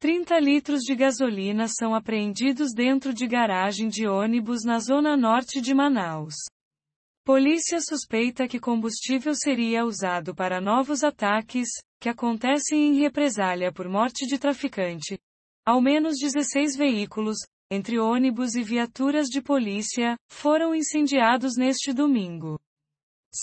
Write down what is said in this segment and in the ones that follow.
30 litros de gasolina são apreendidos dentro de garagem de ônibus na zona norte de Manaus. Polícia suspeita que combustível seria usado para novos ataques, que acontecem em represália por morte de traficante. Ao menos 16 veículos, entre ônibus e viaturas de polícia, foram incendiados neste domingo.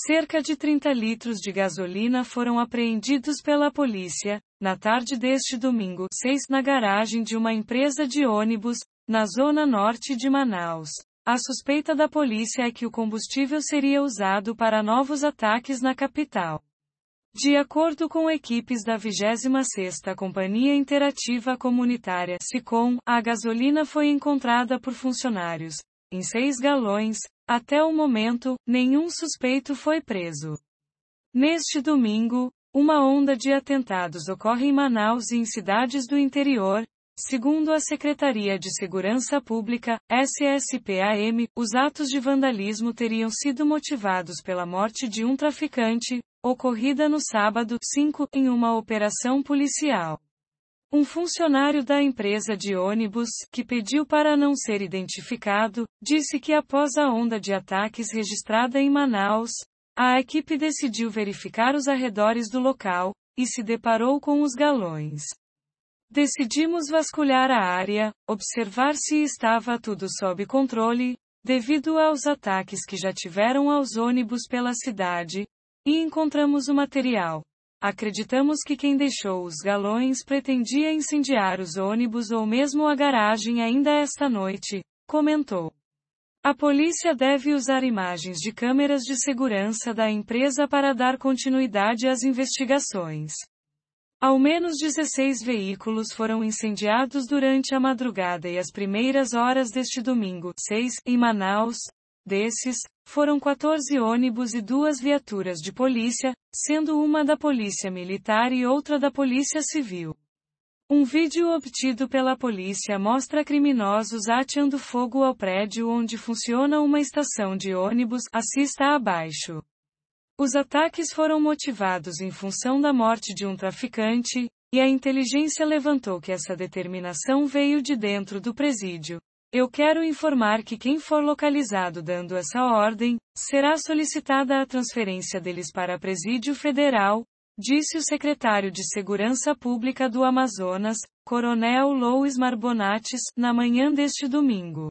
Cerca de 30 litros de gasolina foram apreendidos pela polícia, na tarde deste domingo, seis na garagem de uma empresa de ônibus, na zona norte de Manaus. A suspeita da polícia é que o combustível seria usado para novos ataques na capital. De acordo com equipes da 26ª Companhia Interativa Comunitária SICOM, a gasolina foi encontrada por funcionários em seis galões, até o momento, nenhum suspeito foi preso. Neste domingo, uma onda de atentados ocorre em Manaus e em cidades do interior, Segundo a Secretaria de Segurança Pública, SSPAM, os atos de vandalismo teriam sido motivados pela morte de um traficante, ocorrida no sábado 5, em uma operação policial. Um funcionário da empresa de ônibus, que pediu para não ser identificado, disse que após a onda de ataques registrada em Manaus, a equipe decidiu verificar os arredores do local e se deparou com os galões. Decidimos vasculhar a área, observar se estava tudo sob controle, devido aos ataques que já tiveram aos ônibus pela cidade, e encontramos o material. Acreditamos que quem deixou os galões pretendia incendiar os ônibus ou mesmo a garagem ainda esta noite, comentou. A polícia deve usar imagens de câmeras de segurança da empresa para dar continuidade às investigações. Ao menos 16 veículos foram incendiados durante a madrugada e as primeiras horas deste domingo, 6, em Manaus. Desses, foram 14 ônibus e duas viaturas de polícia, sendo uma da Polícia Militar e outra da Polícia Civil. Um vídeo obtido pela polícia mostra criminosos atirando fogo ao prédio onde funciona uma estação de ônibus, assista abaixo. Os ataques foram motivados em função da morte de um traficante, e a inteligência levantou que essa determinação veio de dentro do presídio, eu quero informar que quem for localizado dando essa ordem, será solicitada a transferência deles para Presídio Federal, disse o secretário de Segurança Pública do Amazonas, Coronel Louis Marbonates, na manhã deste domingo.